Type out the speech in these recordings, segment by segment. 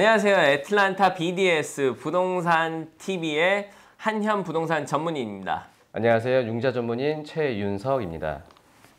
안녕하세요. 애틀란타 BDS 부동산 TV의 한현 부동산 전문인입니다. 안녕하세요. 융자 전문인 최윤석입니다.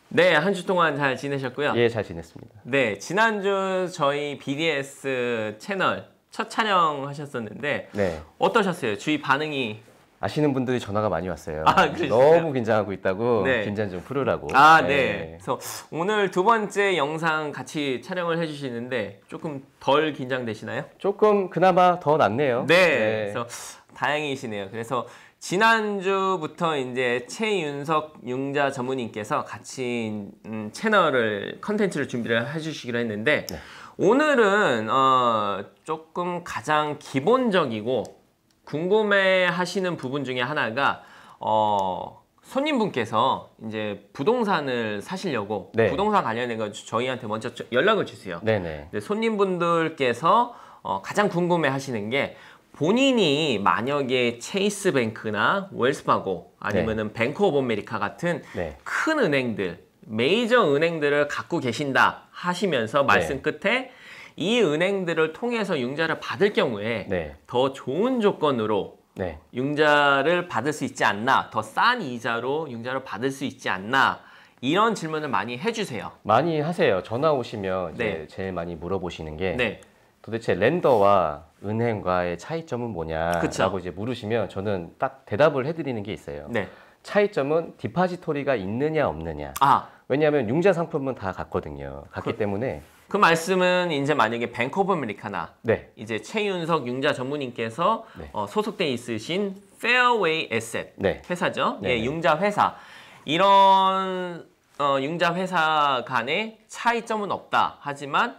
네, 한 주 동안 잘 지내셨고요. 예, 잘 지냈습니다. 네, 지난주 저희 BDS 채널 첫 촬영하셨었는데 네. 어떠셨어요? 주위 반응이 아시는 분들이 전화가 많이 왔어요. 아, 너무 긴장하고 있다고 네. 긴장 좀 풀으라고. 아, 네. 네. 그래서 오늘 두 번째 영상 같이 촬영을 해주시는데 조금 덜 긴장되시나요? 조금 그나마 더 낫네요. 네. 네. 그래서 다행이시네요. 그래서 지난주부터 이제 최윤석 융자 전문인께서 같이 음, 채널을 컨텐츠를 준비를 해주시기로 했는데 네. 오늘은 어, 조금 가장 기본적이고 궁금해 하시는 부분 중에 하나가 어, 손님분께서 이제 부동산을 사시려고 네. 부동산 관련해 가 저희한테 먼저 연락을 주세요. 네네. 네. 손님분들께서 어, 가장 궁금해 하시는 게 본인이 만약에 체이스뱅크나 웰스파고 아니면은 네. 뱅크 오브 메리카 같은 네. 큰 은행들 메이저 은행들을 갖고 계신다 하시면서 말씀 네. 끝에 이 은행들을 통해서 융자를 받을 경우에 네. 더 좋은 조건으로 네. 융자를 받을 수 있지 않나 더 싼 이자로 융자를 받을 수 있지 않나 이런 질문을 많이 해주세요. 많이 하세요. 전화 오시면 이제 네. 제일 많이 물어보시는 게 네. 도대체 랜더와 은행과의 차이점은 뭐냐라고 그쵸. 이제 물으시면 저는 딱 대답을 해드리는 게 있어요. 네. 차이점은 디파지토리가 있느냐 없느냐. 아. 왜냐하면 융자 상품은 다 같거든요. 같기 그... 때문에 그 말씀은 이제 만약에 뱅커브 아메리카나 네. 이제 최윤석 융자 전문인께서 네. 어, 소속돼 있으신 페어웨이 에셋 네. 회사죠. 네. 예, 융자 회사 이런 어, 융자 회사 간의 차이점은 없다. 하지만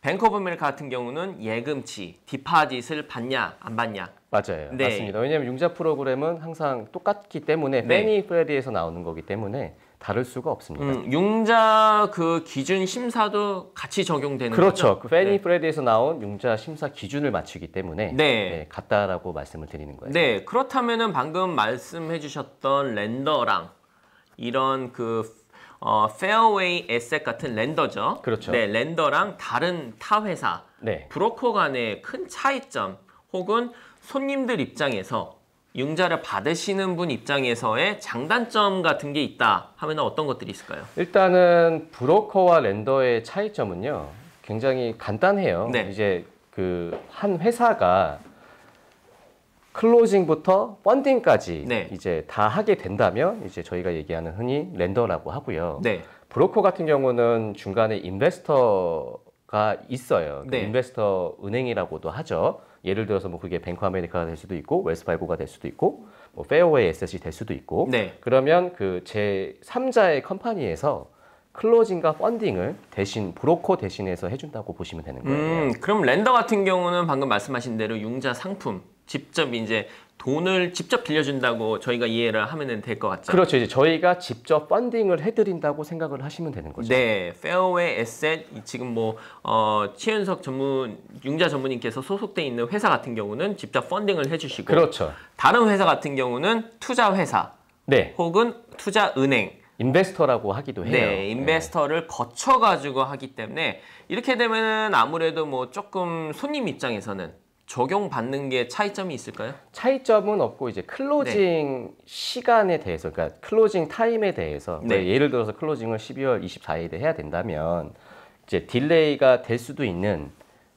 뱅커브 아메리카 같은 경우는 예금치, 디파짓을 받냐 안 받냐 맞아요. 네. 맞습니다. 왜냐하면 융자 프로그램은 항상 똑같기 때문에 네. 페니 프레디에서 나오는 거기 때문에 다를 수가 없습니다. 음, 융자 그 기준 심사도 같이 적용되는 그렇죠. 거죠? 그 페니 네. 프레디에서 나온 융자 심사 기준을 맞추기 때문에 네. 네, 같다라고 말씀을 드리는 거예요. 네, 그렇다면은 방금 말씀해 주셨던 랜더랑 이런 그 어, 페어웨이 에셋 같은 랜더죠. 그렇죠. 네, 랜더랑 다른 타 회사, 네. 브로커 간의 큰 차이점 혹은 손님들 입장에서 융자를 받으시는 분 입장에서의 장단점 같은 게 있다 하면 어떤 것들이 있을까요? 일단은 브로커와 랜더의 차이점은요. 굉장히 간단해요. 네. 이제 그 한 회사가 클로징부터 펀딩까지 네. 이제 다 하게 된다면 이제 저희가 얘기하는 흔히 랜더라고 하고요. 네. 브로커 같은 경우는 중간에 인베스터가 있어요. 그 네. 인베스터 은행이라고도 하죠. 예를 들어서 뭐 그게 뱅크 아메리카가 될 수도 있고 웨스파이고가 될 수도 있고 뭐 페어웨이 에셋이 될 수도 있고 네. 그러면 그 제 3자의 컴퍼니에서 클로징과 펀딩을 대신 브로커 대신해서 해준다고 보시면 되는 거예요. 음, 그럼 랜더 같은 경우는 방금 말씀하신 대로 융자 상품 직접 이제 돈을 직접 빌려준다고 저희가 이해를 하면 될 것 같죠? 그렇죠. 이제 저희가 직접 펀딩을 해드린다고 생각을 하시면 되는 거죠. 네. 페어웨이 에셋, 지금 뭐, 어, 최윤석 전문, 융자 전문님께서 소속돼 있는 회사 같은 경우는 직접 펀딩을 해주시고. 그렇죠. 다른 회사 같은 경우는 투자회사. 네. 혹은 투자은행. 인베스터라고 하기도 네, 해요. 네, 인베스터를 네. 거쳐가지고 하기 때문에 이렇게 되면 아무래도 뭐 조금 손님 입장에서는 적용받는 게 차이점이 있을까요? 차이점은 없고 이제 클로징 네. 시간에 대해서 그러니까 클로징 타임에 대해서 그러니까 네. 예를 들어서 클로징을 12월 24일에 해야 된다면 이제 딜레이가 될 수도 있는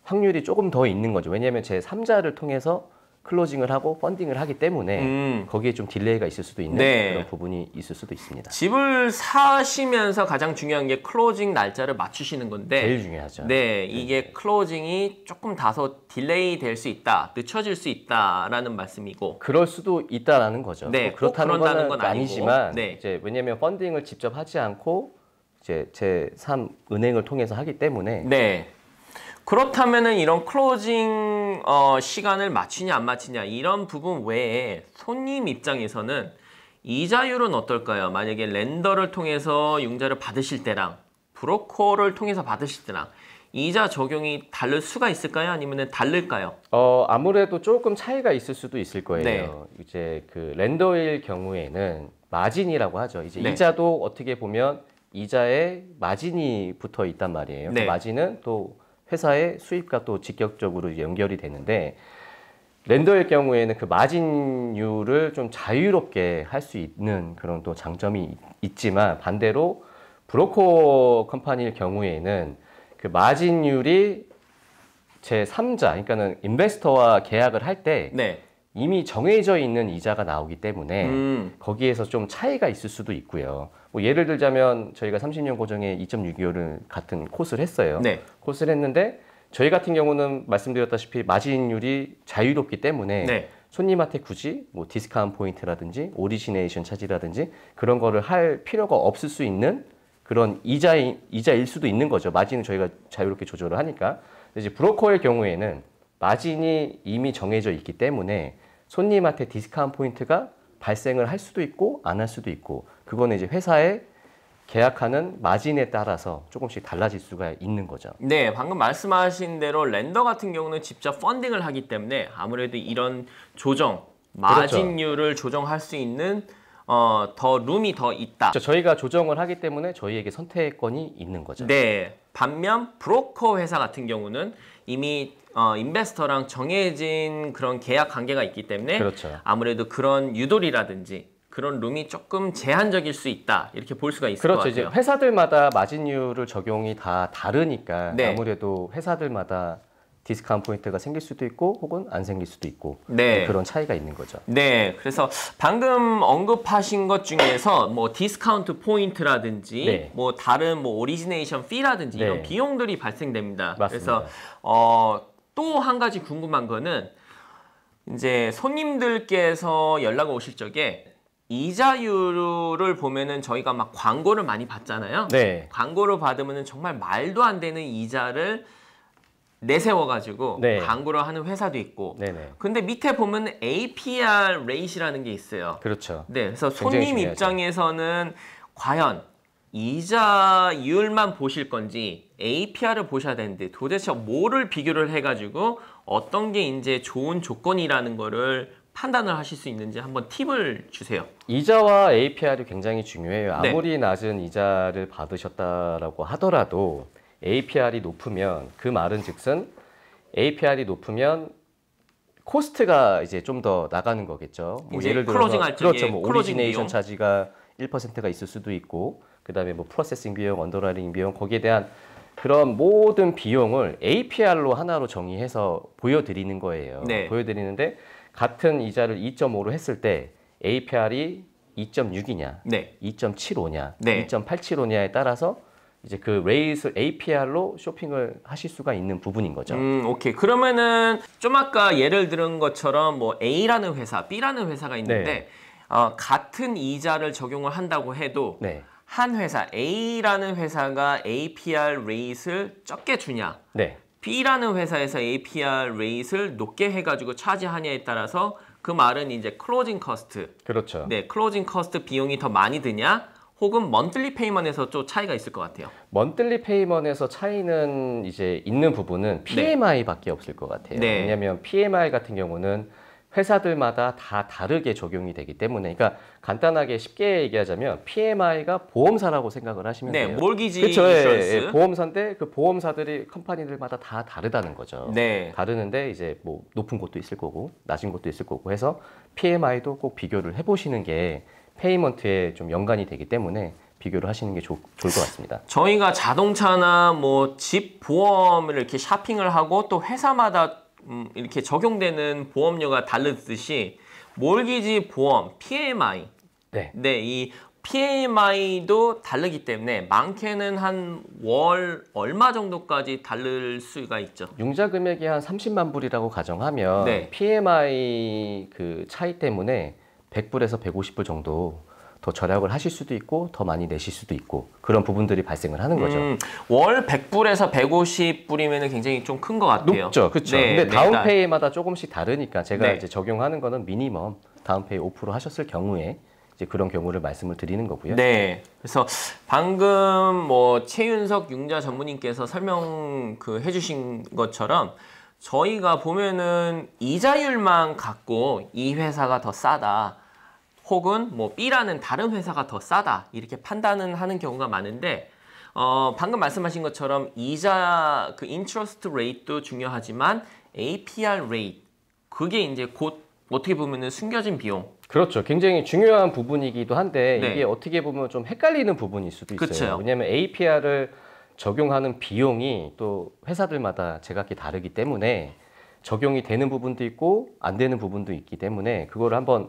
확률이 조금 더 있는 거죠. 왜냐하면 제 3자를 통해서 클로징을 하고 펀딩을 하기 때문에 음. 거기에 좀 딜레이가 있을 수도 있는 네. 그런 부분이 있을 수도 있습니다. 집을 사시면서 가장 중요한 게 클로징 날짜를 맞추시는 건데 제일 중요하죠. 네, 네. 이게 네. 클로징이 조금 다소 딜레이 될 수 있다, 늦춰질 수 있다라는 말씀이고 그럴 수도 있다라는 거죠. 네, 뭐 그렇다는 건, 건 아니지만 네. 이제 왜냐하면 펀딩을 직접 하지 않고 이제 제 3 은행을 통해서 하기 때문에 네. 그렇다면은 이런 클로징 어, 시간을 맞추냐 안 맞추냐 이런 부분 외에 손님 입장에서는 이자율은 어떨까요? 만약에 렌더를 통해서 융자를 받으실 때랑 브로커를 통해서 받으실 때랑 이자 적용이 다를 수가 있을까요? 아니면 다를까요? 어, 아무래도 조금 차이가 있을 수도 있을 거예요. 네. 이제 그 렌더일 경우에는 마진이라고 하죠. 이제 네. 이자도 어떻게 보면 이자에 마진이 붙어 있단 말이에요. 그 네. 그 마진은 또 회사의 수입과 또 직격적으로 연결이 되는데 랜더의 경우에는 그 마진율을 좀 자유롭게 할 수 있는 그런 또 장점이 있지만 반대로 브로커 컴퍼니일 경우에는 그 마진율이 제 3자 그러니까는 인베스터와 계약을 할때 네. 이미 정해져 있는 이자가 나오기 때문에 음. 거기에서 좀 차이가 있을 수도 있고요. 뭐 예를 들자면 저희가 30년 고정에 2.625를 같은 코스를 했어요. 네. 코스를 했는데 저희 같은 경우는 말씀드렸다시피 마진율이 자유롭기 때문에 네. 손님한테 굳이 뭐 디스카운트 포인트라든지 오리지네이션 차지라든지 그런 거를 할 필요가 없을 수 있는 그런 이자 이자일 수도 있는 거죠. 마진은 저희가 자유롭게 조절을 하니까. 이제 브로커의 경우에는 마진이 이미 정해져 있기 때문에 손님한테 디스카운트 포인트가 발생을 할 수도 있고 안 할 수도 있고 그거는 이제 회사에 계약하는 마진에 따라서 조금씩 달라질 수가 있는 거죠. 네, 방금 말씀하신 대로 랜더 같은 경우는 직접 펀딩을 하기 때문에 아무래도 이런 조정, 그렇죠. 마진율을 그렇죠. 조정할 수 있는 어, 더 룸이 더 있다. 그렇죠. 저희가 조정을 하기 때문에 저희에게 선택권이 있는 거죠. 네, 반면 브로커 회사 같은 경우는 이미 어, 인베스터랑 정해진 그런 계약 관계가 있기 때문에 그렇죠. 아무래도 그런 유돌이라든지 그런 룸이 조금 제한적일 수 있다 이렇게 볼 수가 있을 그렇죠. 것 같아요. 회사들마다 마진율을 적용이 다 다르니까 네. 아무래도 회사들마다 디스카운트 포인트가 생길 수도 있고 혹은 안 생길 수도 있고 네. 뭐 그런 차이가 있는 거죠. 네, 그래서 방금 언급하신 것 중에서 뭐 디스카운트 포인트라든지 네. 뭐 다른 뭐 오리지네이션 피라든지 네. 이런 비용들이 발생됩니다. 맞습니다. 그래서 어, 또 한 가지 궁금한 거는 이제 손님들께서 연락 오실 적에 이자율을 보면은 저희가 막 광고를 많이 받잖아요. 네. 광고를 받으면은 정말 말도 안 되는 이자를 내세워가지고 네. 광고를 하는 회사도 있고 네네. 근데 밑에 보면 APR 레이시라는 게 있어요. 그렇죠. 네, 그래서 손님 입장에서는 과연 이자율만 보실 건지 APR을 보셔야 되는데 도대체 뭐를 비교를 해가지고 어떤 게 이제 좋은 조건이라는 거를 판단을 하실 수 있는지 한번 팁을 주세요. 이자와 APR이 굉장히 중요해요. 네. 아무리 네. 낮은 이자를 받으셨다라고 하더라도 APR이 높으면 그 말은 즉슨 APR이 높으면 코스트가 이제 좀 더 나가는 거겠죠. 뭐 예를 들어서 그렇죠. 뭐 오리지네이션 차지가 1%가 있을 수도 있고 그다음에 뭐 프로세싱 비용, 언더라이팅 비용 거기에 대한 그런 모든 비용을 APR로 하나로 정의해서 보여드리는 거예요. 네. 보여드리는데 같은 이자를 2.5로 했을 때 APR이 2.6이냐, 네. 2.75냐, 네. 2.875냐에 따라서 이제 그 레이스 APR로 쇼핑을 하실 수가 있는 부분인 거죠. 음, 오케이. 그러면은 좀 아까 예를 들은 것처럼 뭐 A라는 회사, B라는 회사가 있는데 네. 어, 같은 이자를 적용을 한다고 해도 네. 한 회사 A라는 회사가 APR 레이스를 적게 주냐, 네. B라는 회사에서 APR 레이스를 높게 해가지고 차지하냐에 따라서 그 말은 이제 클로징 커스트. 그렇죠. 네, 클로징 커스트 비용이 더 많이 드냐, 혹은 먼틀리 페이먼에서 좀 차이가 있을 것 같아요. 먼틀리 페이먼에서 차이는 이제 있는 부분은 PMI밖에 네. 없을 것 같아요. 네. 왜냐하면 PMI 같은 경우는 회사들마다 다 다르게 적용이 되기 때문에 그러니까 간단하게 쉽게 얘기하자면 PMI가 보험사라고 생각을 하시면 네, 돼요. 몰기지 그쵸, 인슈런스. 예, 예, 예, 보험사인데 그 보험사들이 컴퍼니들마다 다 다르다는 거죠. 네. 다르는데 이제 뭐 높은 곳도 있을 거고 낮은 곳도 있을 거고 해서 PMI도 꼭 비교를 해보시는 게 페이먼트에 좀 연관이 되기 때문에 비교를 하시는 게 조, 좋을 것 같습니다. 저희가 자동차나 뭐 집 보험을 이렇게 샤핑을 하고 또 회사마다 음, 이렇게 적용되는 보험료가 다르듯이 몰기지 보험 PMI 네. 네, 이 PMI도 다르기 때문에 많게는 한 월 얼마 정도까지 다를 수가 있죠. 융자 금액이 한 30만 불이라고 가정하면 네. PMI 그 차이 때문에 100불에서 150불 정도 더 절약을 하실 수도 있고 더 많이 내실 수도 있고 그런 부분들이 발생을 하는 거죠. 음, 월 100불에서 150불이면 굉장히 좀 큰 것 같아요. 높죠. 그렇죠. 네, 근데 다운 페이마다 조금씩 다르니까 제가 네. 이제 적용하는 거는 미니멈 다운 페이 5% 하셨을 경우에 이제 그런 경우를 말씀을 드리는 거고요. 네. 그래서 방금 뭐 최윤석 융자 전문님께서 설명 그 해주신 것처럼 저희가 보면은 이자율만 갖고 이 회사가 더 싸다 혹은 뭐 B라는 다른 회사가 더 싸다 이렇게 판단은 하는 경우가 많은데 어, 방금 말씀하신 것처럼 이자 그 인트러스트 레이트도 중요하지만 APR 레이트 그게 이제 곧 어떻게 보면은 숨겨진 비용 그렇죠. 굉장히 중요한 부분이기도 한데 네. 이게 어떻게 보면 좀 헷갈리는 부분일 수도 있어요. 그쵸. 왜냐하면 APR을 적용하는 비용이 또 회사들마다 제각기 다르기 때문에 적용이 되는 부분도 있고 안 되는 부분도 있기 때문에 그걸 한번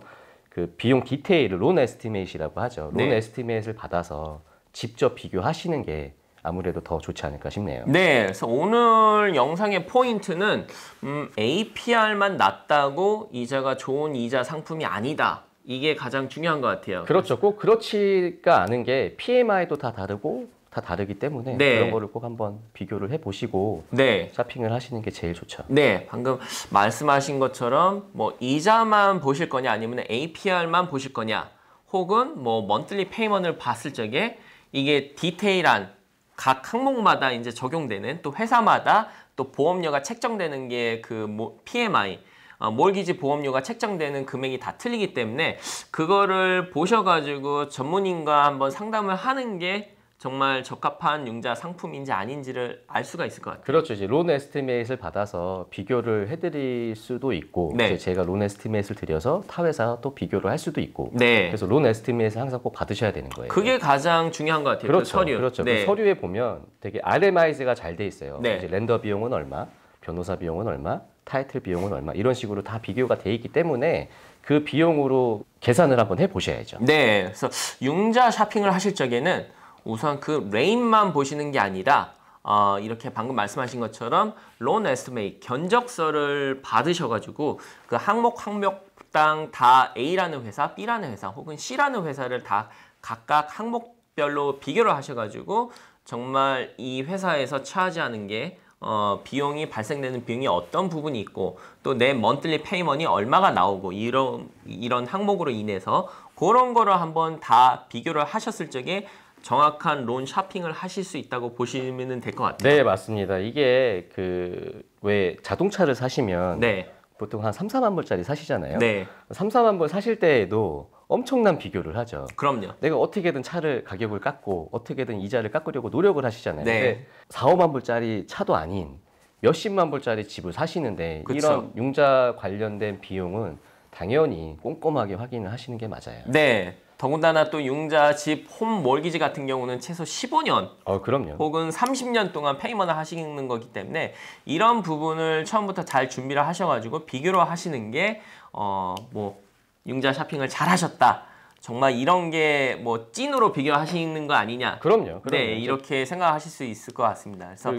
그 비용 디테일을 론 에스티메이시라고 하죠. 론 네. 에스티메이트를 받아서 직접 비교하시는 게 아무래도 더 좋지 않을까 싶네요. 네, 그래서 오늘 영상의 포인트는 음, APR만 낮다고 이자가 좋은 이자 상품이 아니다. 이게 가장 중요한 것 같아요. 그렇죠. 꼭 그렇지가 않은 게 PMI도 다 다르고 다 다르기 때문에 네. 그런 거를 꼭 한번 비교를 해보시고 네. 쇼핑을 하시는 게 제일 좋죠. 네, 방금 말씀하신 것처럼 뭐 이자만 보실 거냐 아니면 APR만 보실 거냐 혹은 뭐 먼틀리 페이먼을 봤을 적에 이게 디테일한 각 항목마다 이제 적용되는 또 회사마다 또 보험료가 책정되는 게그 PMI 어, 몰기지 보험료가 책정되는 금액이 다 틀리기 때문에 그거를 보셔가지고 전문인과 한번 상담을 하는 게 정말 적합한 융자 상품인지 아닌지를 알 수가 있을 것 같아요. 그렇죠. 이제 론 에스티메이트를 받아서 비교를 해드릴 수도 있고 네. 제가론 에스티메이트를 드려서 타 회사 또 비교를 할 수도 있고 네. 그래서 론 에스티메이트 항상 꼭 받으셔야 되는 거예요. 그게 가장 중요한 것 같아요. 그 그렇죠. 그렇죠. 그 서류. 그렇죠. 네. 그 서류에 보면 되게 RMI가 잘 돼 있어요. 네. 이제 렌더 비용은 얼마, 변호사 비용은 얼마, 타이틀 비용은 얼마 이런 식으로 다 비교가 돼 있기 때문에 그 비용으로 계산을 한번 해 보셔야죠. 네, 그래서 융자 샤핑을 하실 적에는 우선 그 레인만 보시는 게 아니라 어, 이렇게 방금 말씀하신 것처럼 론 에스메이 견적서를 받으셔가지고 그 항목 항목당 다 A라는 회사, B라는 회사 혹은 C라는 회사를 다 각각 항목별로 비교를 하셔가지고 정말 이 회사에서 차지하는 게 어, 비용이 발생되는 비용이 어떤 부분이 있고 또 내 먼틀리 페이먼이 얼마가 나오고 이런 이런 항목으로 인해서 그런 거를 한번 다 비교를 하셨을 적에 정확한 론 샤핑을 하실 수 있다고 보시면 될 것 같아요. 네, 맞습니다. 이게 그 왜 자동차를 사시면 네. 보통 한 3, 4만 불짜리 사시잖아요. 네. 3, 4만 불 사실 때에도 엄청난 비교를 하죠. 그럼요. 내가 어떻게든 차를 가격을 깎고 어떻게든 이자를 깎으려고 노력을 하시잖아요. 네. 4, 5만 불짜리 차도 아닌 몇십만 불짜리 집을 사시는데 그쵸. 이런 융자 관련된 비용은 당연히 꼼꼼하게 확인을 하시는 게 맞아요. 네. 더군다나 또 융자, 집, 홈, 몰기지 같은 경우는 최소 15년 어, 그럼요. 혹은 30년 동안 페이먼을 하시는 거기 때문에 이런 부분을 처음부터 잘 준비를 하셔가지고 비교를 하시는 게 어, 뭐 융자 샤핑을 잘 하셨다. 정말 이런 게 뭐 찐으로 비교하시는 거 아니냐. 그럼요. 네, 그럼요. 네, 이렇게 생각하실 수 있을 것 같습니다. 그래서 그...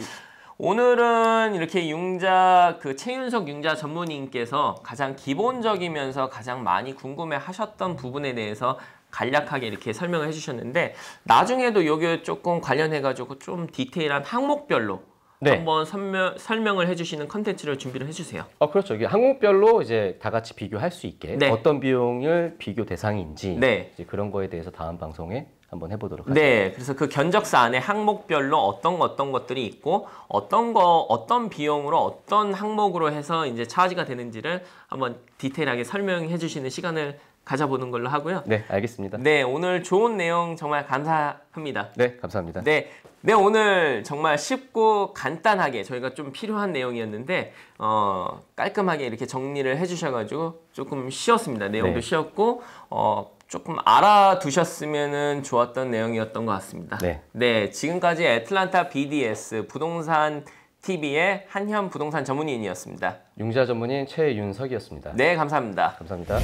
오늘은 이렇게 융자 그 최윤석 융자 전문인께서 가장 기본적이면서 가장 많이 궁금해 하셨던 부분에 대해서 간략하게 이렇게 설명을 해주셨는데 나중에도 여기 조금 관련해가지고 좀 디테일한 항목별로 네. 한번 설명, 설명을 해주시는 컨텐츠를 준비를 해주세요. 어, 그렇죠. 이게 항목별로 이제 다 같이 비교할 수 있게 네. 어떤 비용을 비교 대상인지 네. 이제 그런 거에 대해서 다음 방송에 한번 해보도록 네. 하죠. 네, 그래서 그 견적사 안에 항목별로 어떤 어떤 것들이 있고 어떤 거 어떤 비용으로 어떤 항목으로 해서 이제 차지가 되는지를 한번 디테일하게 설명해 주시는 시간을 가져보는 걸로 하고요. 네, 알겠습니다. 네, 오늘 좋은 내용 정말 감사합니다. 네, 감사합니다. 네, 네 오늘 정말 쉽고 간단하게 저희가 좀 필요한 내용이었는데 어, 깔끔하게 이렇게 정리를 해주셔가지고 조금 쉬었습니다 내용도 네. 쉬었고 어, 조금 알아두셨으면 좋았던 내용이었던 것 같습니다. 네. 네, 지금까지 애틀란타 BDS 부동산 TV의 한현 부동산 전문인이었습니다. 융자 전문인 최윤석이었습니다. 네, 감사합니다. 감사합니다.